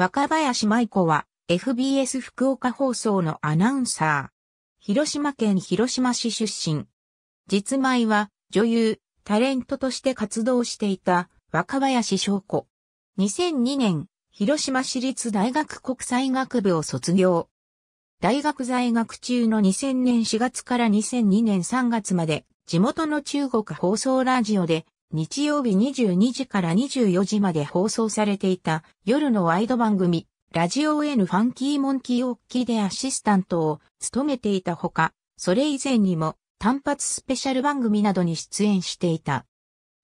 若林舞子は FBS 福岡放送のアナウンサー。広島県広島市出身。実舞は女優、タレントとして活動していた若林翔子。2002年、広島市立大学国際学部を卒業。大学在学中の2000年4月から2002年3月まで地元の中国放送ラジオで日曜日22時から24時まで放送されていた夜のワイド番組、ラジオ N ファンキーモンキーオッキーでアシスタントを務めていたほか、それ以前にも単発スペシャル番組などに出演していた。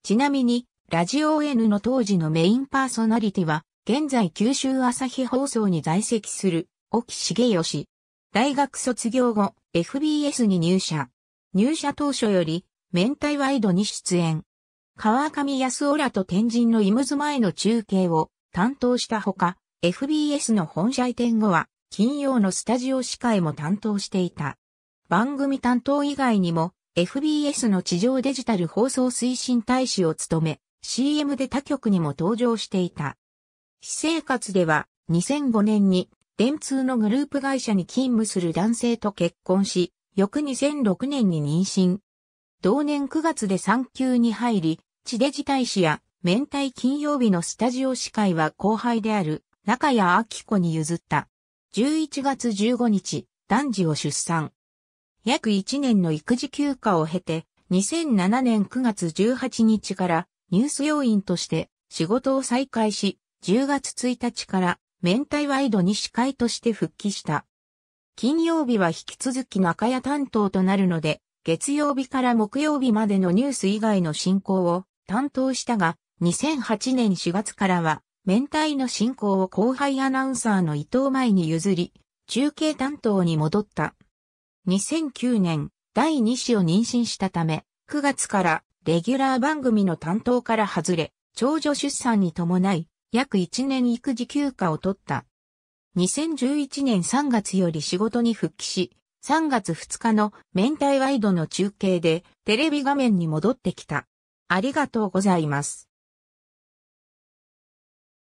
ちなみに、ラジオ N の当時のメインパーソナリティは、現在九州朝日放送に在籍する、沖重義。大学卒業後、FBS に入社。入社当初より、明太ワイドに出演。川上康夫らと天神のイムズ前の中継を担当したほか、FBS の本社移転後は、金曜のスタジオ司会も担当していた。番組担当以外にも、FBS の地上デジタル放送推進大使を務め、CM で他局にも登場していた。私生活では、2005年に、電通のグループ会社に勤務する男性と結婚し、翌2006年に妊娠。同年9月で産休に入り、地デジ大使や、明太金曜日のスタジオ司会は後輩である、中谷明子に譲った。11月15日、男児を出産。約1年の育児休暇を経て、2007年9月18日からニュース要員として仕事を再開し、10月1日から明太ワイドに司会として復帰した。金曜日は引き続き中谷担当となるので、月曜日から木曜日までのニュース以外の進行を担当したが、2008年4月からは、面体の進行を後輩アナウンサーの伊藤前に譲り、中継担当に戻った。2009年、第2子を妊娠したため、9月からレギュラー番組の担当から外れ、長女出産に伴い、約1年育児休暇を取った。2011年3月より仕事に復帰し、3月2日の明太ワイドの中継でテレビ画面に戻ってきた。ありがとうございます。